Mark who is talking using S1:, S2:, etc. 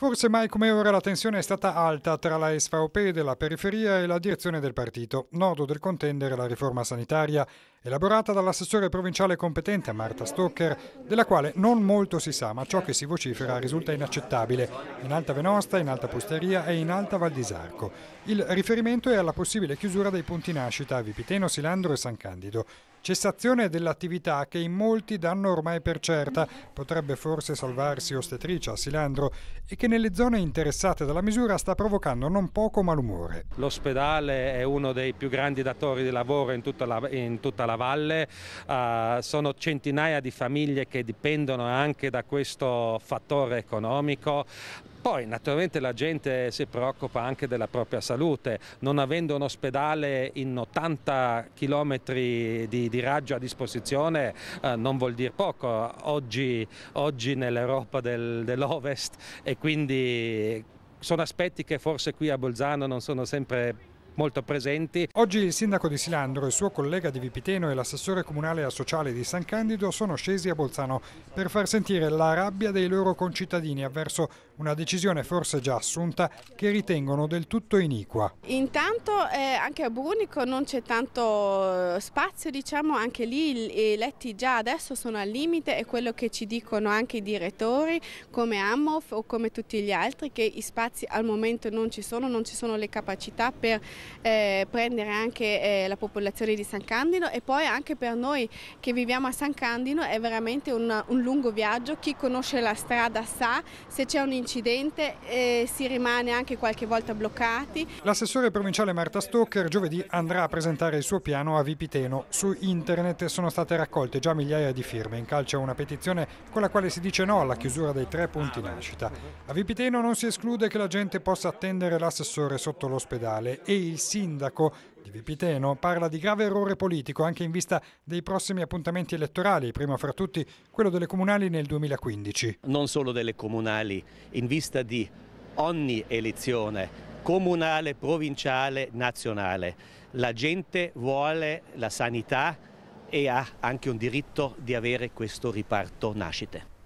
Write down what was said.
S1: Forse mai come ora la tensione è stata alta tra la SVP della periferia e la direzione del partito, nodo del contendere la riforma sanitaria, elaborata dall'assessore provinciale competente Marta Stocker, della quale non molto si sa, ma ciò che si vocifera risulta inaccettabile in Alta Venosta, in Alta Posteria e in Alta Val di Sarco. Il riferimento è alla possibile chiusura dei punti nascita a Vipiteno, Silandro e San Candido. Cessazione dell'attività che in molti danno ormai per certa, potrebbe forse salvarsi ostetricia a Silandro e che nelle zone interessate dalla misura sta provocando non poco malumore.
S2: L'ospedale è uno dei più grandi datori di lavoro in tutta la, in tutta la valle, uh, sono centinaia di famiglie che dipendono anche da questo fattore economico poi naturalmente la gente si preoccupa anche della propria salute, non avendo un ospedale in 80 km di, di raggio a disposizione eh, non vuol dire poco, oggi, oggi nell'Europa del, dell'Ovest e quindi sono aspetti che forse qui a Bolzano non sono sempre molto presenti. Oggi il sindaco di Silandro, il suo collega di Vipiteno e l'assessore comunale
S1: e sociale di San Candido sono scesi a Bolzano per far sentire la rabbia dei loro concittadini avverso una decisione forse già assunta che ritengono del tutto iniqua.
S3: Intanto eh, anche a Brunico non c'è tanto eh, spazio, diciamo anche lì i letti già adesso sono al limite e quello che ci dicono anche i direttori come Ammof o come tutti gli altri che i spazi al momento non ci sono, non ci sono le capacità per eh, prendere anche eh, la popolazione di San Candino e poi anche per noi che viviamo a San Candino è veramente un, un lungo viaggio, chi conosce la strada sa, se c'è un incidente eh, si rimane anche qualche volta bloccati.
S1: L'assessore provinciale Marta Stocker giovedì andrà a presentare il suo piano a Vipiteno. Su internet sono state raccolte già migliaia di firme, in calcio una petizione con la quale si dice no alla chiusura dei tre punti nascita. A Vipiteno non si esclude che la gente possa attendere l'assessore sotto l'ospedale e il il sindaco di Vipiteno parla di grave errore politico anche in vista dei prossimi appuntamenti elettorali, prima fra tutti quello delle comunali nel 2015.
S3: Non solo delle
S2: comunali, in vista di ogni elezione comunale, provinciale, nazionale. La gente vuole la sanità e ha anche un diritto di avere questo riparto nascite.